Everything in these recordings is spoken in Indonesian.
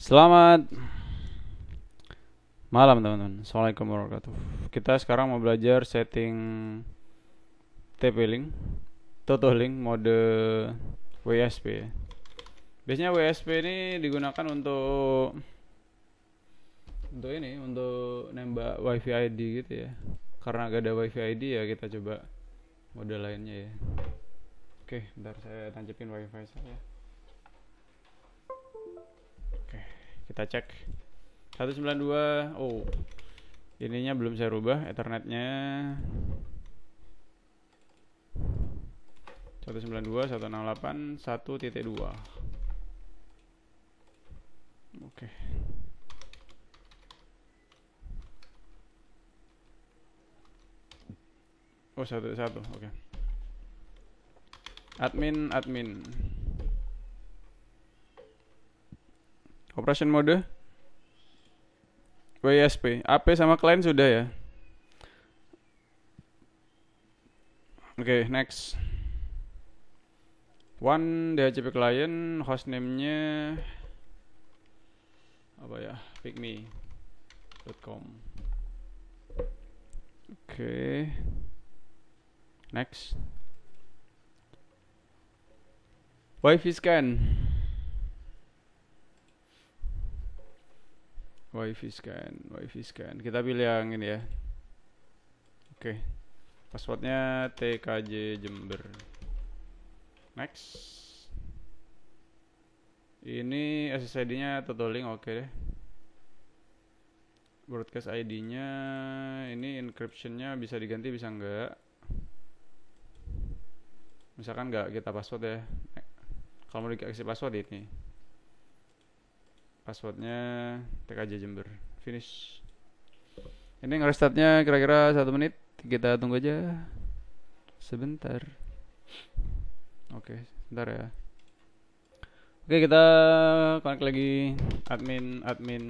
Selamat malam teman-teman. Assalamualaikum warahmatullahi wabarakatuh. Kita sekarang mau belajar setting TP link, total link mode WSP. Biasanya WSP ini digunakan untuk untuk ini untuk nembak WiFi ID gitu ya. Karena gak ada WiFi ID ya kita coba mode lainnya ya. Oke, bentar saya tancapin WiFi saya. kita cek 192 oh ininya belum saya rubah ethernetnya 192 168 1.2 oke okay. oh satu satu oke okay. admin admin operation mode WSP, oh iya, AP sama client sudah ya oke okay, next one DHCP client hostname-nya apa ya pickme.com oke okay. next wifi scan wifi scan wifi scan kita pilih yang ini ya oke okay. passwordnya tkj jember next ini SSID nya totoling oke okay deh broadcast ID nya ini encryption nya bisa diganti bisa enggak misalkan enggak kita password ya kalau mau dikasih password ini passwordnya TKJ Jember finish ini ngerestartnya kira-kira satu menit kita tunggu aja sebentar oke sebentar ya oke kita connect lagi admin admin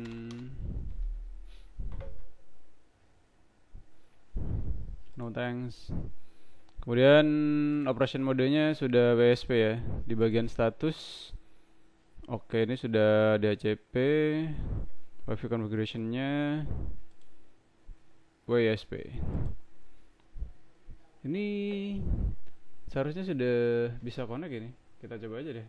no thanks kemudian operation modenya sudah WSP ya di bagian status Oke, ini sudah DHCP. Wifi configuration-nya WSP. Ini seharusnya sudah bisa connect ini. Kita coba aja deh.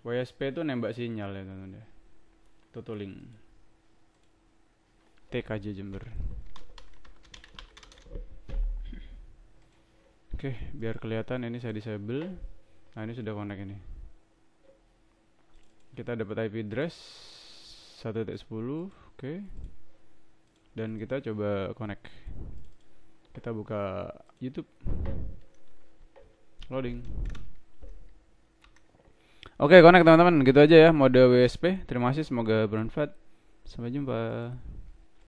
WSP itu nembak sinyal ya teman-teman. Ya. Tutuling. TKJ Jember. Oke, biar kelihatan ini saya disable. Nah, ini sudah connect ini. Kita dapat IP address 1.10, oke. Okay. Dan kita coba connect. Kita buka YouTube. Loading. Oke, okay, connect teman-teman. Gitu aja ya mode WSP. Terima kasih, semoga bermanfaat. Sampai jumpa.